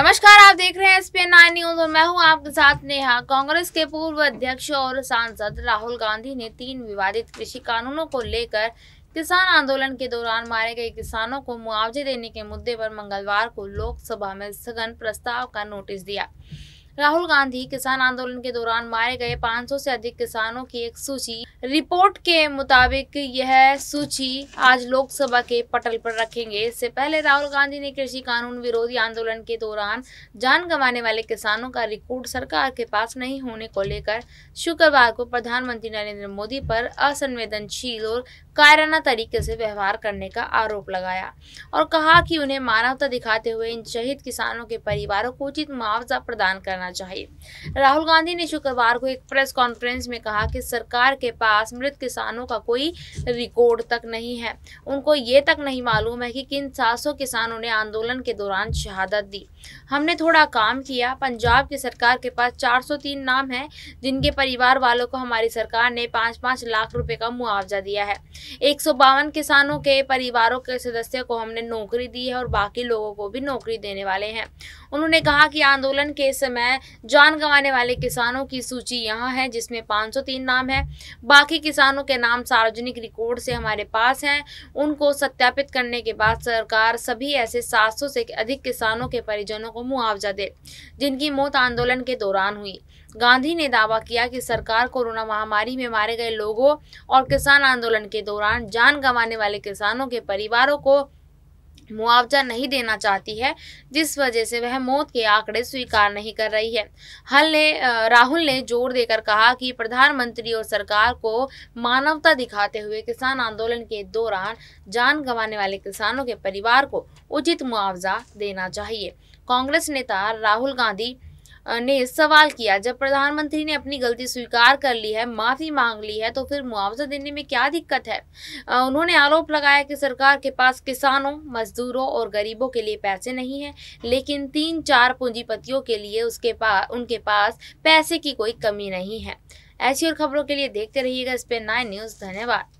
नमस्कार आप देख रहे हैं एसपीएन नाइन न्यूज और मैं हूं आपके साथ नेहा कांग्रेस के पूर्व अध्यक्ष और सांसद राहुल गांधी ने तीन विवादित कृषि कानूनों को लेकर किसान आंदोलन के दौरान मारे गए किसानों को मुआवजे देने के मुद्दे पर मंगलवार को लोकसभा में स्थगन प्रस्ताव का नोटिस दिया राहुल गांधी किसान आंदोलन के दौरान मारे गए 500 से अधिक किसानों की एक सूची रिपोर्ट के मुताबिक यह सूची आज लोकसभा के पटल पर रखेंगे इससे पहले राहुल गांधी ने कृषि कानून विरोधी आंदोलन के दौरान जान गंवाने वाले किसानों का रिकॉर्ड सरकार के पास नहीं होने को लेकर शुक्रवार को प्रधानमंत्री नरेंद्र मोदी पर असंवेदनशील और कायराना तरीके से व्यवहार करने का आरोप लगाया और कहा कि उन्हें मानवता दिखाते हुए इन शहीद किसानों के परिवारों को उचित मुआवजा प्रदान करना करना चाहिए राहुल गांधी ने शुक्रवार को एक प्रेस कॉन्फ्रेंस में कहा कि सरकार के पास मृत किसानों का कोई रिकॉर्ड तक नहीं है उनको ये तक नहीं मालूम है कि किन सात किसानों ने आंदोलन के दौरान शहादत दी हमने थोड़ा काम किया पंजाब की सरकार के पास चार नाम है जिनके परिवार वालों को हमारी सरकार ने पाँच पाँच लाख रुपए का मुआवजा दिया है एक किसानों के परिवारों के सदस्यों को हमने नौकरी दी है और बाकी लोगों को भी नौकरी देने वाले हैं उन्होंने कहा कि आंदोलन के समय है जान गंवाने वाले किसानों की सूची यहाँ है जिसमें 503 नाम है बाकी किसानों के नाम सार्वजनिक रिकॉर्ड से हमारे पास हैं उनको सत्यापित करने के बाद सरकार सभी ऐसे 700 से अधिक किसानों के परिजनों को मुआवजा दे जिनकी मौत आंदोलन के दौरान हुई गांधी ने दावा किया कि सरकार कोरोना महामारी में मारे गए लोगों और किसान आंदोलन के दौरान जान गंवाने वाले किसानों के परिवारों को मुआवजा नहीं देना चाहती है जिस वजह से वह मौत के आंकड़े स्वीकार नहीं कर रही है हल ने राहुल ने जोर देकर कहा कि प्रधानमंत्री और सरकार को मानवता दिखाते हुए किसान आंदोलन के दौरान जान गंवाने वाले किसानों के परिवार को उचित मुआवजा देना चाहिए कांग्रेस नेता राहुल गांधी ने सवाल किया जब प्रधानमंत्री ने अपनी गलती स्वीकार कर ली है माफी मांग ली है तो फिर मुआवजा देने में क्या दिक्कत है उन्होंने आरोप लगाया कि सरकार के पास किसानों मजदूरों और गरीबों के लिए पैसे नहीं है लेकिन तीन चार पूंजीपतियों के लिए उसके पास उनके पास पैसे की कोई कमी नहीं है ऐसी और खबरों के लिए देखते रहिएगा इस पे नाइन न्यूज़ धन्यवाद